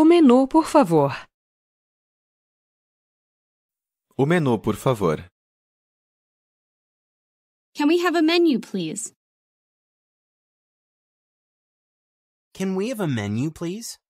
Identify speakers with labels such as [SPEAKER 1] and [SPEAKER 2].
[SPEAKER 1] O menu, por favor.
[SPEAKER 2] O menu,
[SPEAKER 3] por favor.
[SPEAKER 1] Can we have a menu, please?
[SPEAKER 3] Can we have a menu, please?